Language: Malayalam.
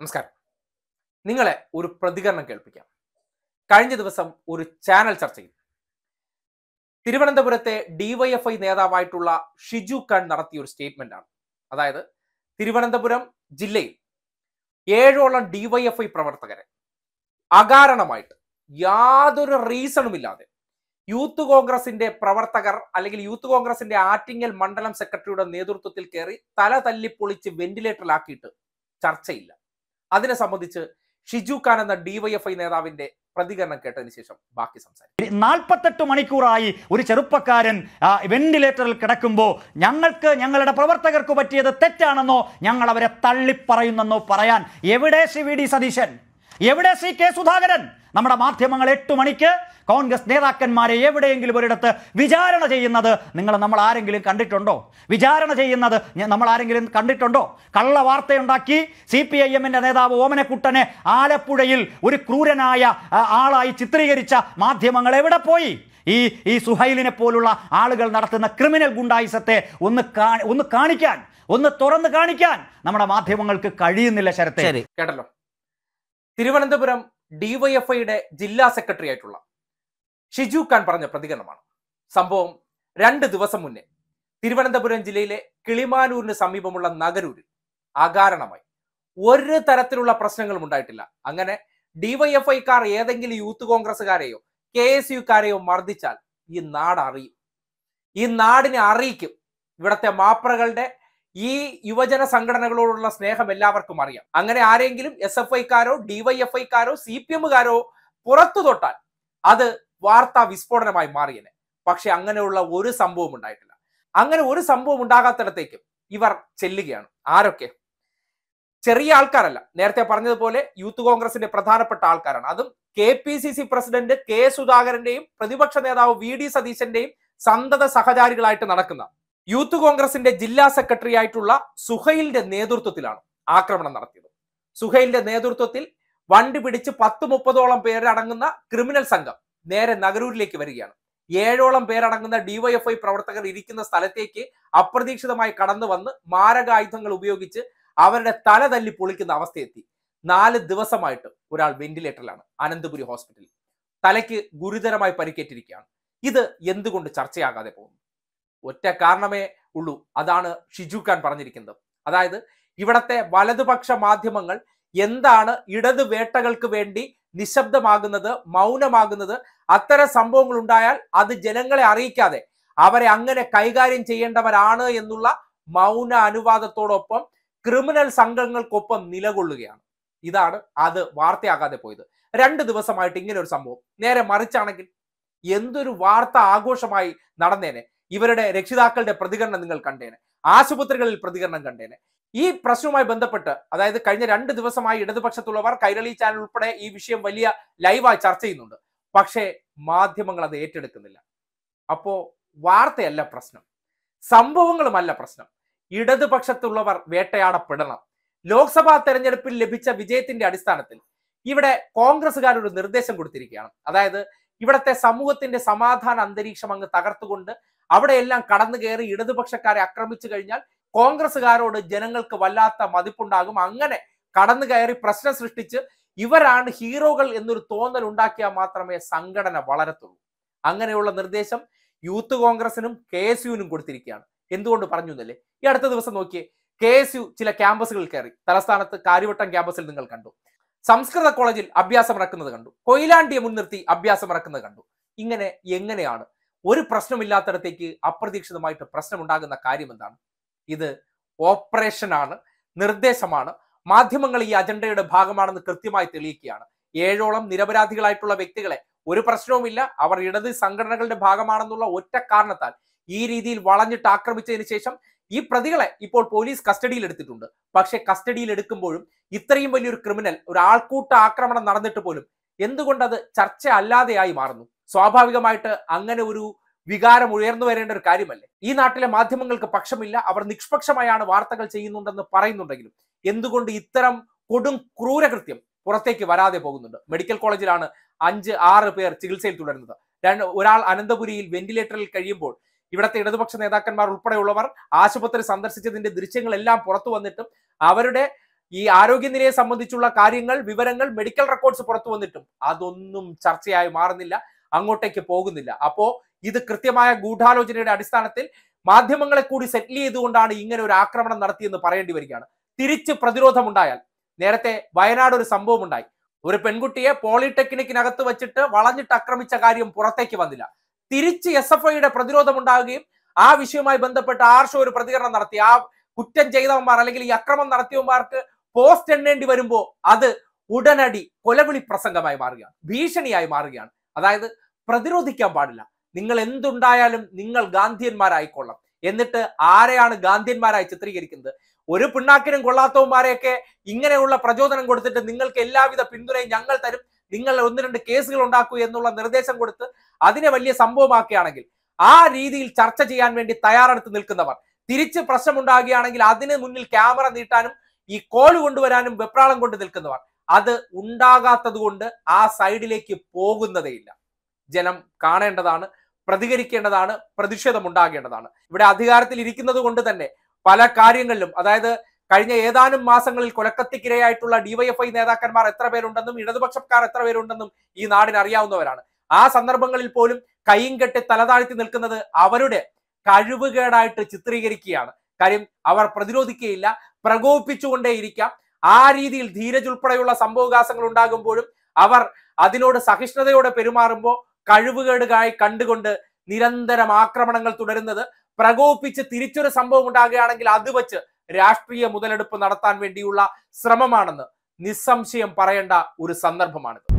നമസ്കാരം നിങ്ങളെ ഒരു പ്രതികരണം കേൾപ്പിക്കാം കഴിഞ്ഞ ദിവസം ഒരു ചാനൽ ചർച്ചയിൽ തിരുവനന്തപുരത്തെ ഡിവൈഎഫ്ഐ നേതാവായിട്ടുള്ള ഷിജു ഖാൻ നടത്തിയ ഒരു സ്റ്റേറ്റ്മെന്റ് ആണ് അതായത് തിരുവനന്തപുരം ജില്ലയിൽ ഏഴോളം ഡിവൈഎഫ്ഐ പ്രവർത്തകരെ അകാരണമായിട്ട് യാതൊരു റീസണുമില്ലാതെ യൂത്ത് കോൺഗ്രസിന്റെ പ്രവർത്തകർ അല്ലെങ്കിൽ യൂത്ത് കോൺഗ്രസിന്റെ ആറ്റിങ്ങൽ മണ്ഡലം സെക്രട്ടറിയുടെ നേതൃത്വത്തിൽ കയറി തല തല്ലിപ്പൊളിച്ച് വെന്റിലേറ്ററിലാക്കിയിട്ട് ചർച്ചയില്ല അതിനെ സംബന്ധിച്ച് ഷിജു ഖാൻ എന്ന ഡിവൈഎഫ്ഐ നേതാവിന്റെ പ്രതികരണം കേട്ടതിന് ശേഷം ബാക്കി സംസാരിക്കും നാൽപ്പത്തെട്ട് മണിക്കൂറായി ഒരു ചെറുപ്പക്കാരൻ വെന്റിലേറ്ററിൽ കിടക്കുമ്പോൾ ഞങ്ങൾക്ക് ഞങ്ങളുടെ പ്രവർത്തകർക്ക് പറ്റിയത് തെറ്റാണെന്നോ ഞങ്ങൾ അവരെ തള്ളിപ്പറയുന്നെന്നോ പറയാൻ എവിടെ ശ്രീ വി ഡി സതീശൻ എവിടെ ശ്രീ കെ സുധാകരൻ നമ്മുടെ മാധ്യമങ്ങൾ എട്ട് മണിക്ക് കോൺഗ്രസ് നേതാക്കന്മാരെ എവിടെയെങ്കിലും ഒരിടത്ത് വിചാരണ ചെയ്യുന്നത് നിങ്ങൾ നമ്മൾ ആരെങ്കിലും കണ്ടിട്ടുണ്ടോ വിചാരണ ചെയ്യുന്നത് നമ്മൾ ആരെങ്കിലും കണ്ടിട്ടുണ്ടോ കള്ള വാർത്തയുണ്ടാക്കി സി പി ഐ എമ്മിൻ്റെ നേതാവ് ഓമനക്കുട്ടനെ ആലപ്പുഴയിൽ ഒരു ക്രൂരനായ ആളായി ചിത്രീകരിച്ച മാധ്യമങ്ങൾ എവിടെ പോയി ഈ ഈ സുഹൈലിനെ പോലുള്ള ആളുകൾ നടത്തുന്ന ക്രിമിനൽ ഗുണ്ടായിസത്തെ ഒന്ന് ഒന്ന് കാണിക്കാൻ ഒന്ന് തുറന്ന് കാണിക്കാൻ നമ്മുടെ മാധ്യമങ്ങൾക്ക് കഴിയുന്നില്ല ശരത്തെ കേട്ടല്ലോ തിരുവനന്തപുരം ഡിവൈഎഫ്ഐയുടെ ജില്ലാ സെക്രട്ടറി ആയിട്ടുള്ള ഷിജു ഖാൻ പറഞ്ഞ പ്രതികരണമാണ് സംഭവം രണ്ട് ദിവസം മുന്നേ തിരുവനന്തപുരം ജില്ലയിലെ കിളിമാനൂരിന് സമീപമുള്ള നഗരൂരിൽ അകാരണമായി ഒരു തരത്തിലുള്ള പ്രശ്നങ്ങളും ഉണ്ടായിട്ടില്ല അങ്ങനെ ഡിവൈഎഫ്ഐക്കാർ ഏതെങ്കിലും യൂത്ത് കോൺഗ്രസ്സുകാരെയോ കെ എസ് യുക്കാരെയോ മർദ്ദിച്ചാൽ ഈ നാട് അറിയും ഈ നാടിനെ അറിയിക്കും ഇവിടത്തെ മാപ്രകളുടെ ഈ യുവജന സംഘടനകളോടുള്ള സ്നേഹം എല്ലാവർക്കും അറിയാം അങ്ങനെ ആരെങ്കിലും എസ് എഫ് ഐക്കാരോ ഡിവൈഎഫ്ഐക്കാരോ സി പി എമ്മുകാരോ പുറത്തു തൊട്ടാൽ അത് വാർത്താ വിസ്ഫോടനമായി മാറിയനെ പക്ഷെ അങ്ങനെയുള്ള ഒരു സംഭവം ഉണ്ടായിട്ടില്ല അങ്ങനെ ഒരു സംഭവം ഉണ്ടാകാത്തിടത്തേക്കും ഇവർ ചെല്ലുകയാണ് ആരൊക്കെ ചെറിയ ആൾക്കാരല്ല നേരത്തെ പറഞ്ഞതുപോലെ യൂത്ത് കോൺഗ്രസിന്റെ പ്രധാനപ്പെട്ട ആൾക്കാരാണ് അതും K P C C president K സുധാകരന്റെയും പ്രതിപക്ഷ നേതാവ് വി ഡി സതീശന്റെയും സന്തത സഹചാരികളായിട്ട് നടക്കുന്ന യൂത്ത് കോൺഗ്രസിന്റെ ജില്ലാ സെക്രട്ടറി ആയിട്ടുള്ള സുഹൈലിന്റെ നേതൃത്വത്തിലാണ് ആക്രമണം നടത്തിയത് സുഹൈലിന്റെ നേതൃത്വത്തിൽ വണ്ടി പിടിച്ച് പത്ത് മുപ്പതോളം പേരടങ്ങുന്ന ക്രിമിനൽ സംഘം നേരെ നഗരൂരിലേക്ക് വരികയാണ് ഏഴോളം പേരടങ്ങുന്ന ഡിവൈഎഫ്ഐ പ്രവർത്തകർ ഇരിക്കുന്ന സ്ഥലത്തേക്ക് അപ്രതീക്ഷിതമായി കടന്നു വന്ന് മാരകായുധങ്ങൾ ഉപയോഗിച്ച് അവരുടെ തല തല്ലി പൊളിക്കുന്ന അവസ്ഥയെത്തി നാല് ദിവസമായിട്ട് ഒരാൾ വെന്റിലേറ്ററിലാണ് അനന്തപുരി ഹോസ്പിറ്റലിൽ തലയ്ക്ക് ഗുരുതരമായി പരിക്കേറ്റിരിക്കുകയാണ് ഇത് എന്തുകൊണ്ട് ചർച്ചയാകാതെ പോകുന്നു ഒറ്റ കാരണമേ ഉള്ളൂ അതാണ് ഷിജു ഖാൻ പറഞ്ഞിരിക്കുന്നത് അതായത് ഇവിടത്തെ വലതുപക്ഷ മാധ്യമങ്ങൾ എന്താണ് ഇടതു വേട്ടകൾക്ക് വേണ്ടി നിശബ്ദമാകുന്നത് മൗനമാകുന്നത് അത്തരം സംഭവങ്ങൾ ഉണ്ടായാൽ അത് ജനങ്ങളെ അറിയിക്കാതെ അവരെ അങ്ങനെ കൈകാര്യം ചെയ്യേണ്ടവരാണ് എന്നുള്ള മൗന അനുവാദത്തോടൊപ്പം ക്രിമിനൽ സംഘങ്ങൾക്കൊപ്പം നിലകൊള്ളുകയാണ് ഇതാണ് അത് വാർത്തയാകാതെ പോയത് രണ്ട് ദിവസമായിട്ട് ഇങ്ങനെ ഒരു സംഭവം നേരെ മറിച്ചാണെങ്കിൽ എന്തൊരു വാർത്ത ആഘോഷമായി നടന്നേനെ ഇവരുടെ രക്ഷിതാക്കളുടെ പ്രതികരണം നിങ്ങൾ കണ്ടേനെ ആശുപത്രികളിൽ പ്രതികരണം കണ്ടേനെ ഈ പ്രശ്നവുമായി ബന്ധപ്പെട്ട് അതായത് കഴിഞ്ഞ രണ്ട് ദിവസമായി ഇടതുപക്ഷത്തുള്ളവർ കൈരളി ചാനൽ ഉൾപ്പെടെ ഈ വിഷയം വലിയ ലൈവായി ചർച്ച ചെയ്യുന്നുണ്ട് പക്ഷേ മാധ്യമങ്ങൾ അത് ഏറ്റെടുക്കുന്നില്ല അപ്പോ വാർത്തയല്ല പ്രശ്നം സംഭവങ്ങളുമല്ല പ്രശ്നം ഇടതുപക്ഷത്തുള്ളവർ വേട്ടയാടപ്പെടണം ലോക്സഭാ തെരഞ്ഞെടുപ്പിൽ ലഭിച്ച വിജയത്തിന്റെ അടിസ്ഥാനത്തിൽ ഇവിടെ കോൺഗ്രസ്സുകാരൊരു ഒരു നിർദ്ദേശം കൊടുത്തിരിക്കുകയാണ് അതായത് ഇവിടത്തെ സമൂഹത്തിന്റെ സമാധാന അന്തരീക്ഷം അങ്ങ് തകർത്തുകൊണ്ട് അവിടെയെല്ലാം കടന്നു കയറി ഇടതുപക്ഷക്കാരെ ആക്രമിച്ചു കഴിഞ്ഞാൽ കോൺഗ്രസ്സുകാരോട് ജനങ്ങൾക്ക് വല്ലാത്ത മതിപ്പുണ്ടാകും അങ്ങനെ കടന്നു കയറി പ്രശ്നം സൃഷ്ടിച്ച് ഇവരാണ് ഹീറോകൾ എന്നൊരു തോന്നൽ ഉണ്ടാക്കിയാൽ മാത്രമേ സംഘടന വളരത്തുള്ളൂ അങ്ങനെയുള്ള നിർദ്ദേശം യൂത്ത് കോൺഗ്രസിനും കെ എസ് യുവിനും കൊടുത്തിരിക്കുകയാണ് എന്തുകൊണ്ട് പറഞ്ഞു എന്നല്ലേ ഈ അടുത്ത ദിവസം നോക്കിയേ കെ എസ് യു ചില ക്യാമ്പസുകളിൽ കയറി തലസ്ഥാനത്ത് കാര്യവട്ടം ക്യാമ്പസിൽ നിങ്ങൾ കണ്ടു സംസ്കൃത കോളേജിൽ അഭ്യാസം ഇറക്കുന്നത് കണ്ടു കൊയിലാണ്ടിയെ മുൻനിർത്തി അഭ്യാസം ഇറക്കുന്നത് കണ്ടു ഇങ്ങനെ എങ്ങനെയാണ് ഒരു പ്രശ്നമില്ലാത്തടത്തേക്ക് അപ്രതീക്ഷിതമായിട്ട് പ്രശ്നമുണ്ടാകുന്ന കാര്യം എന്താണ് ഇത് ഓപ്പറേഷനാണ് നിർദ്ദേശമാണ് മാധ്യമങ്ങൾ ഈ അജണ്ടയുടെ ഭാഗമാണെന്ന് കൃത്യമായി തെളിയിക്കുകയാണ് ഏഴോളം നിരപരാധികളായിട്ടുള്ള വ്യക്തികളെ ഒരു പ്രശ്നവുമില്ല അവർ ഇടത് സംഘടനകളുടെ ഭാഗമാണെന്നുള്ള ഒറ്റ കാരണത്താൽ ഈ രീതിയിൽ വളഞ്ഞിട്ട് ആക്രമിച്ചതിന് ശേഷം ഈ പ്രതികളെ ഇപ്പോൾ പോലീസ് കസ്റ്റഡിയിൽ എടുത്തിട്ടുണ്ട് പക്ഷേ കസ്റ്റഡിയിൽ എടുക്കുമ്പോഴും ഇത്രയും വലിയൊരു ക്രിമിനൽ ഒരു ആൾക്കൂട്ട ആക്രമണം നടന്നിട്ട് പോലും എന്തുകൊണ്ടത് ചർച്ച അല്ലാതെയായി മാറുന്നു സ്വാഭാവികമായിട്ട് അങ്ങനെ ഒരു വികാരം ഉയർന്നു വരേണ്ട ഒരു കാര്യമല്ലേ ഈ നാട്ടിലെ മാധ്യമങ്ങൾക്ക് പക്ഷമില്ല അവർ നിഷ്പക്ഷമായാണ് വാർത്തകൾ ചെയ്യുന്നുണ്ടെന്ന് പറയുന്നുണ്ടെങ്കിലും എന്തുകൊണ്ട് ഇത്തരം കൊടും ക്രൂരകൃത്യം പുറത്തേക്ക് വരാതെ പോകുന്നുണ്ട് മെഡിക്കൽ കോളേജിലാണ് അഞ്ച് ആറ് പേർ ചികിത്സയിൽ തുടരുന്നത് രണ്ട് ഒരാൾ അനന്തപുരിയിൽ വെന്റിലേറ്ററിൽ കഴിയുമ്പോൾ ഇവിടുത്തെ ഇടതുപക്ഷ നേതാക്കന്മാർ ഉൾപ്പെടെയുള്ളവർ ആശുപത്രി സന്ദർശിച്ചതിന്റെ ദൃശ്യങ്ങളെല്ലാം പുറത്തു വന്നിട്ടും അവരുടെ ഈ ആരോഗ്യനിലയെ സംബന്ധിച്ചുള്ള കാര്യങ്ങൾ വിവരങ്ങൾ മെഡിക്കൽ റെക്കോർഡ്സ് പുറത്തു വന്നിട്ടും അതൊന്നും ചർച്ചയായി മാറുന്നില്ല അങ്ങോട്ടേക്ക് പോകുന്നില്ല അപ്പോ ഇത് കൃത്യമായ ഗൂഢാലോചനയുടെ അടിസ്ഥാനത്തിൽ മാധ്യമങ്ങളെ കൂടി സെറ്റിൽ ചെയ്തുകൊണ്ടാണ് ഇങ്ങനെ ഒരു ആക്രമണം നടത്തിയെന്ന് പറയേണ്ടി വരികയാണ് തിരിച്ച് പ്രതിരോധമുണ്ടായാൽ നേരത്തെ വയനാട് ഒരു സംഭവം ഉണ്ടായി ഒരു പെൺകുട്ടിയെ പോളിടെക്നിക്കിനകത്ത് വെച്ചിട്ട് വളഞ്ഞിട്ട് ആക്രമിച്ച കാര്യം പുറത്തേക്ക് വന്നില്ല തിരിച്ച് എസ് എഫ് ഐയുടെ പ്രതിരോധമുണ്ടാവുകയും ആ വിഷയവുമായി ബന്ധപ്പെട്ട് ആർഷോ ഒരു പ്രതികരണം നടത്തി ആ കുറ്റം ചെയ്തവന്മാർ അല്ലെങ്കിൽ ഈ അക്രമം നടത്തിയവന്മാർക്ക് പോസ്റ്റ് എണ്ണേണ്ടി വരുമ്പോൾ അത് ഉടനടി കൊലവിളി പ്രസംഗമായി മാറുകയാണ് ഭീഷണിയായി മാറുകയാണ് അതായത് പ്രതിരോധിക്കാൻ പാടില്ല നിങ്ങൾ എന്തുണ്ടായാലും നിങ്ങൾ ഗാന്ധിയന്മാരായിക്കൊള്ളാം എന്നിട്ട് ആരെയാണ് ഗാന്ധിയന്മാരായി ചിത്രീകരിക്കുന്നത് ഒരു പിണ്ണാക്കിനും കൊള്ളാത്തവന്മാരെയൊക്കെ ഇങ്ങനെയുള്ള പ്രചോദനം കൊടുത്തിട്ട് നിങ്ങൾക്ക് എല്ലാവിധ പിന്തുണയും ഞങ്ങൾ തരും നിങ്ങൾ ഒന്ന് രണ്ട് കേസുകൾ ഉണ്ടാക്കൂ എന്നുള്ള നിർദ്ദേശം കൊടുത്ത് അതിനെ വലിയ സംഭവമാക്കുകയാണെങ്കിൽ ആ രീതിയിൽ ചർച്ച ചെയ്യാൻ വേണ്ടി തയ്യാറെടുത്ത് നിൽക്കുന്നവർ തിരിച്ച് പ്രശ്നമുണ്ടാകുകയാണെങ്കിൽ അതിന് മുന്നിൽ ക്യാമറ നീട്ടാനും ഈ കോൾ കൊണ്ടുവരാനും വെപ്രാളം കൊണ്ട് നിൽക്കുന്നവർ അത് ഉണ്ടാകാത്തത് കൊണ്ട് ആ സൈഡിലേക്ക് പോകുന്നതേയില്ല ജനം കാണേണ്ടതാണ് പ്രതികരിക്കേണ്ടതാണ് പ്രതിഷേധമുണ്ടാകേണ്ടതാണ് ഇവിടെ അധികാരത്തിൽ ഇരിക്കുന്നത് കൊണ്ട് തന്നെ പല കാര്യങ്ങളിലും അതായത് കഴിഞ്ഞ ഏതാനും മാസങ്ങളിൽ കൊലക്കത്തിക്കിരയായിട്ടുള്ള ഡിവൈഎഫ്ഐ നേതാക്കന്മാർ എത്ര പേരുണ്ടെന്നും ഇടതുപക്ഷക്കാർ എത്ര പേരുണ്ടെന്നും ഈ നാടിന് അറിയാവുന്നവരാണ് ആ സന്ദർഭങ്ങളിൽ പോലും കൈയും കെട്ടി തലതാഴ്ത്തി നിൽക്കുന്നത് അവരുടെ കഴിവുകേടായിട്ട് ചിത്രീകരിക്കുകയാണ് കാര്യം അവർ പ്രതിരോധിക്കുകയില്ല പ്രകോപിപ്പിച്ചുകൊണ്ടേയിരിക്കാം ആ രീതിയിൽ ധീരജ് ഉൾപ്പെടെയുള്ള സംഭവകാസങ്ങൾ ഉണ്ടാകുമ്പോഴും അവർ അതിനോട് സഹിഷ്ണുതയോടെ പെരുമാറുമ്പോൾ കഴിവുകേടുകായി കണ്ടുകൊണ്ട് നിരന്തരം ആക്രമണങ്ങൾ തുടരുന്നത് പ്രകോപിച്ച് തിരിച്ചൊരു സംഭവം ഉണ്ടാകുകയാണെങ്കിൽ അത് വച്ച് രാഷ്ട്രീയ മുതലെടുപ്പ് നടത്താൻ വേണ്ടിയുള്ള ശ്രമമാണെന്ന് നിസ്സംശയം പറയേണ്ട ഒരു സന്ദർഭമാണിത്